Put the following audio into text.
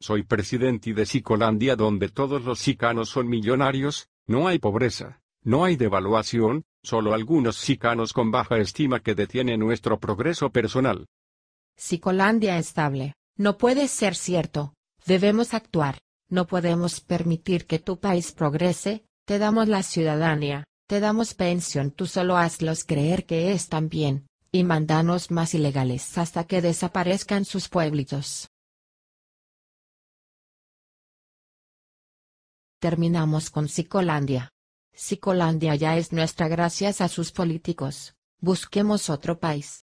Soy presidente de Sicolandia donde todos los sicanos son millonarios, no hay pobreza, no hay devaluación, solo algunos sicanos con baja estima que detienen nuestro progreso personal. Sicolandia estable, no puede ser cierto, debemos actuar, no podemos permitir que tu país progrese, te damos la ciudadanía, te damos pensión, tú solo hazlos creer que están bien, y mandanos más ilegales hasta que desaparezcan sus pueblitos. Terminamos con Sicolandia. Sicolandia ya es nuestra gracias a sus políticos. Busquemos otro país.